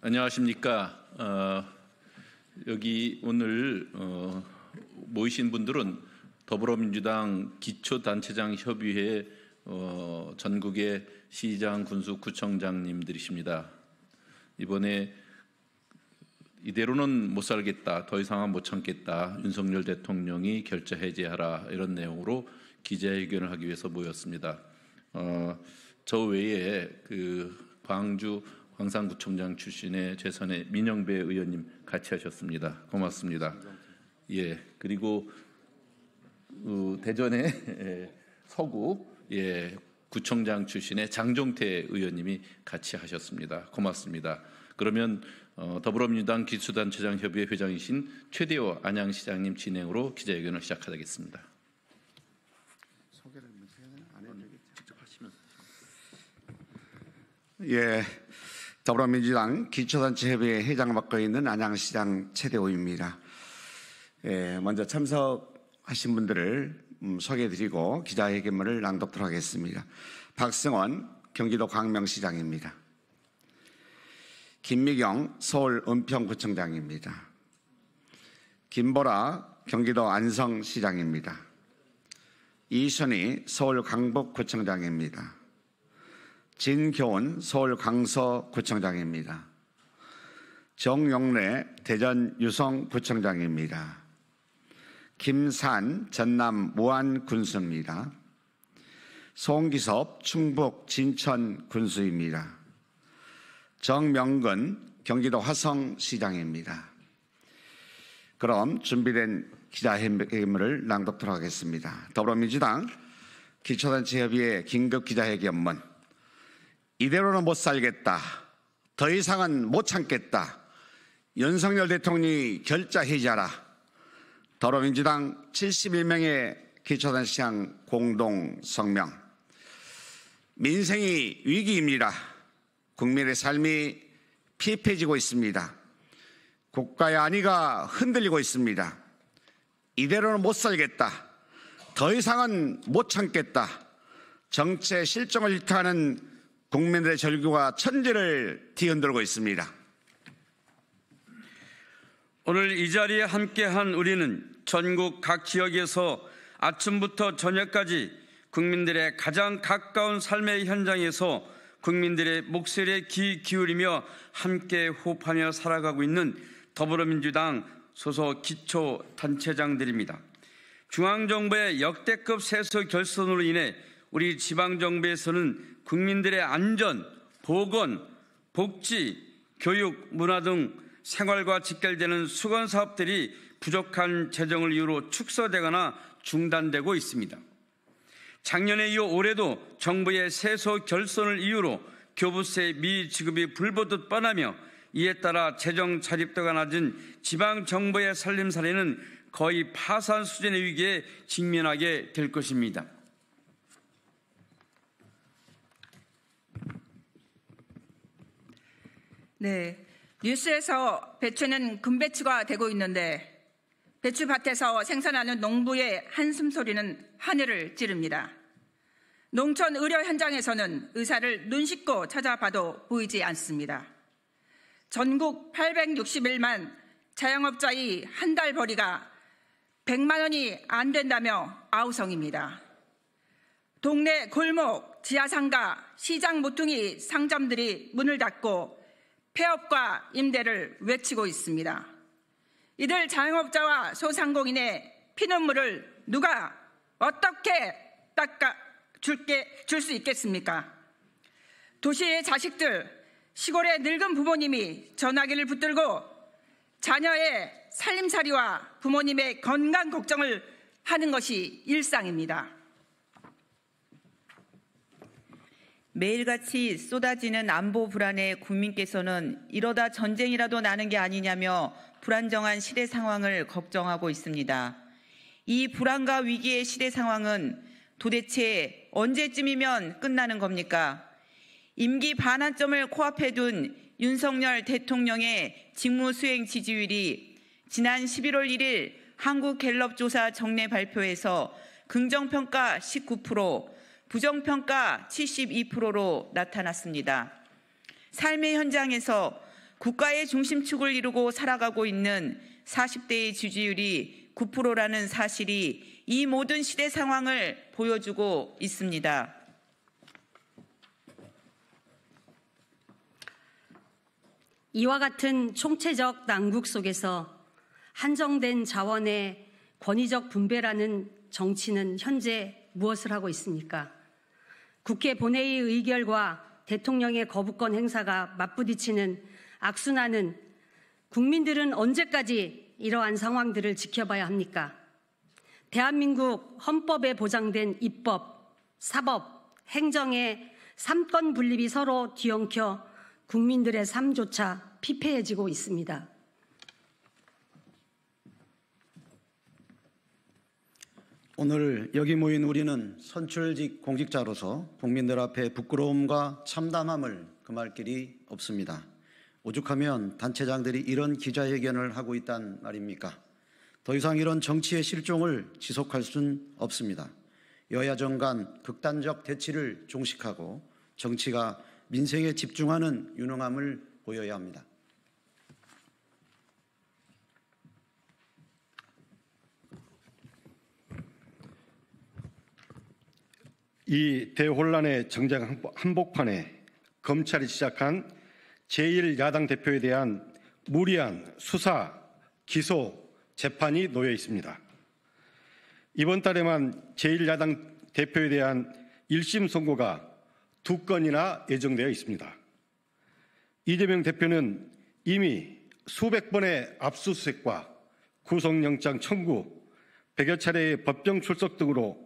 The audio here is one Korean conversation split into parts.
안녕하십니까. 어, 여기 오늘 어, 모이신 분들은 더불어민주당 기초단체장 협의회 어, 전국의 시장, 군수, 구청장님들이십니다. 이번에 이대로는 못 살겠다, 더 이상은 못 참겠다, 윤석열 대통령이 결제 해제하라 이런 내용으로 기자회견을 하기 위해서 모였습니다. 어, 저 외에 그 광주 광산구청장 출신의 재선의 민영배 의원님 같이 하셨습니다. 고맙습니다. 예 그리고 어, 대전의 서구 예 구청장 출신의 장종태 의원님이 같이 하셨습니다. 고맙습니다. 그러면 어, 더불어민주당 기수단체장협의회 회장이신 최대호 안양시장님 진행으로 기자회견을 시작하겠습니다. 소개를 안 해도 되겠죠? 직접 하시면. 예. 더불어민주당 기초단체 협의회 회장 맡고 있는 안양시장 최대호입니다. 예, 먼저 참석하신 분들을 음, 소개해드리고 기자회견문을 낭독하도록 하겠습니다. 박승원 경기도 광명시장입니다. 김미경 서울 은평구청장입니다. 김보라 경기도 안성시장입니다. 이순희 서울 강북구청장입니다. 진교원 서울 강서구청장입니다. 정영래 대전 유성구청장입니다. 김산 전남 무안군수입니다. 송기섭 충북 진천군수입니다. 정명근 경기도 화성시장입니다. 그럼 준비된 기자회견을 문 낭독하도록 하겠습니다. 더불어민주당 기초단체협의회 긴급 기자회견문 이대로는 못 살겠다. 더 이상은 못 참겠다. 윤석열 대통령이 결자해자라. 더불어민주당 71명의 기초단시장 공동 성명. 민생이 위기입니다. 국민의 삶이 피폐해지고 있습니다. 국가의 안위가 흔들리고 있습니다. 이대로는 못 살겠다. 더 이상은 못 참겠다. 정체 실정을 일타하는 국민들의 절규가 천지를 뒤흔들고 있습니다. 오늘 이 자리에 함께한 우리는 전국 각 지역에서 아침부터 저녁까지 국민들의 가장 가까운 삶의 현장에서 국민들의 목소리에 귀 기울이며 함께 호흡하며 살아가고 있는 더불어민주당 소속 기초단체장들입니다. 중앙정부의 역대급 세수 결손으로 인해 우리 지방정부에서는 국민들의 안전, 보건, 복지, 교육, 문화 등 생활과 직결되는 수건 사업들이 부족한 재정을 이유로 축소되거나 중단되고 있습니다. 작년에 이어 올해도 정부의 세소 결손을 이유로 교부세 미지급이 불보듯 뻔하며 이에 따라 재정 자립도가 낮은 지방 정부의 살림 살이는 거의 파산 수준의 위기에 직면하게 될 것입니다. 네. 뉴스에서 배추는 금배추가 되고 있는데 배추밭에서 생산하는 농부의 한숨 소리는 하늘을 찌릅니다. 농촌 의료 현장에서는 의사를 눈 씻고 찾아봐도 보이지 않습니다. 전국 861만 자영업자의 한 달 벌이가 100만 원이 안 된다며 아우성입니다. 동네 골목, 지하상가, 시장 모퉁이 상점들이 문을 닫고 폐업과 임대를 외치고 있습니다. 이들 자영업자와 소상공인의 피눈물을 누가 어떻게 닦아 줄게 줄수 있겠습니까? 도시의 자식들, 시골의 늙은 부모님이 전화기를 붙들고 자녀의 살림살이와 부모님의 건강 걱정을 하는 것이 일상입니다. 매일같이 쏟아지는 안보 불안에 국민께서는 이러다 전쟁이라도 나는 게 아니냐며 불안정한 시대 상황을 걱정하고 있습니다. 이 불안과 위기의 시대 상황은 도대체 언제쯤이면 끝나는 겁니까? 임기 반환점을 코앞에 둔 윤석열 대통령의 직무 수행 지지율이 지난 11월 1일 한국 갤럽 조사 정례 발표에서 긍정평가 19%, 부정평가 72%로 나타났습니다. 삶의 현장에서 국가의 중심축을 이루고 살아가고 있는 40대의 지지율이 9%라는 사실이 이 모든 시대 상황을 보여주고 있습니다. 이와 같은 총체적 난국 속에서 한정된 자원의 권위적 분배라는 정치는 현재 무엇을 하고 있습니까? 국회 본회의 의결과 대통령의 거부권 행사가 맞부딪히는 악순환은 국민들은 언제까지 이러한 상황들을 지켜봐야 합니까? 대한민국 헌법에 보장된 입법, 사법, 행정의 삼권 분립이 서로 뒤엉켜 국민들의 삶조차 피폐해지고 있습니다. 오늘 여기 모인 우리는 선출직 공직자로서 국민들 앞에 부끄러움과 참담함을 금할 길이 없습니다. 오죽하면 단체장들이 이런 기자회견을 하고 있단 말입니까? 더 이상 이런 정치의 실종을 지속할 순 없습니다. 여야 정간 극단적 대치를 종식하고 정치가 민생에 집중하는 유능함을 보여야 합니다. 이 대혼란의 정작 한복판에 검찰이 시작한 제1야당 대표에 대한 무리한 수사, 기소, 재판이 놓여 있습니다. 이번 달에만 제1야당 대표에 대한 1심 선고가 두 건이나 예정되어 있습니다. 이재명 대표는 이미 수백 번의 압수수색과 구속영장 청구, 100여 차례의 법정 출석 등으로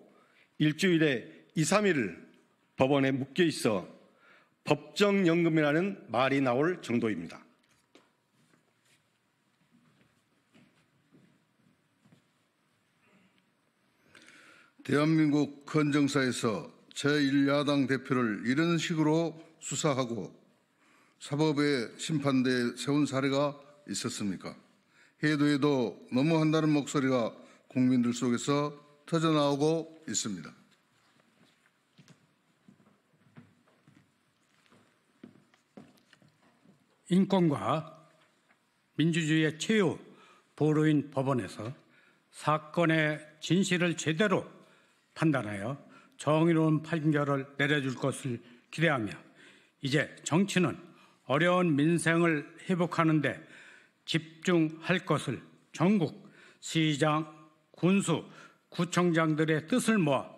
일주일에 2, 3일 법원에 묶여 있어 법정연금이라는 말이 나올 정도입니다. 대한민국 헌정사에서 제1야당 대표를 이런 식으로 수사하고 사법의 심판대에 세운 사례가 있었습니까? 해도 해도 너무한다는 목소리가 국민들 속에서 터져나오고 있습니다. 인권과 민주주의의 최후 보루인 법원에서 사건의 진실을 제대로 판단하여 정의로운 판결을 내려줄 것을 기대하며 이제 정치는 어려운 민생을 회복하는데 집중할 것을 전국 시장, 군수, 구청장들의 뜻을 모아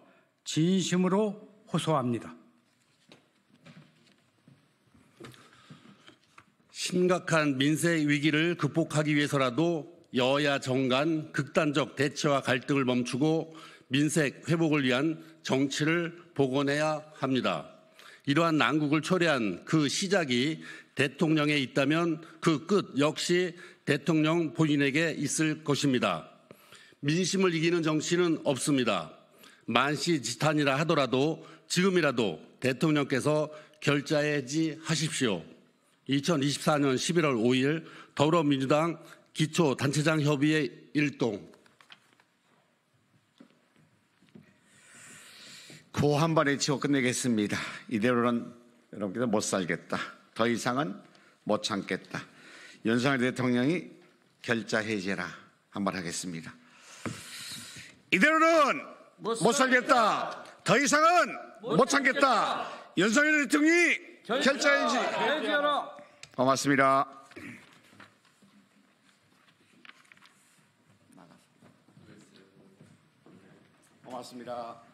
진심으로 호소합니다. 심각한 민세 위기를 극복하기 위해서라도 여야 정간 극단적 대치와 갈등을 멈추고 민세 회복을 위한 정치를 복원해야 합니다. 이러한 난국을 초래한 그 시작이 대통령에 있다면 그 끝 역시 대통령 본인에게 있을 것입니다. 민심을 이기는 정치는 없습니다. 만시지탄이라 하더라도 지금이라도 대통령께서 결자해지 하십시오. 2024년 11월 5일 더불어민주당 기초단체장 협의회 1동고 한 번에 치고 끝내겠습니다. 이대로는 여러분께서 못 살겠다. 더 이상은 못 참겠다. 연상열 대통령이 결자 해제라 한 번 하겠습니다. 이대로는 못, 못 살겠다. 살겠다. 더 이상은 못, 못 참겠다. 참겠다. 연상열 대통령이 결자 해제. 해제라. 고맙습니다. 고맙습니다.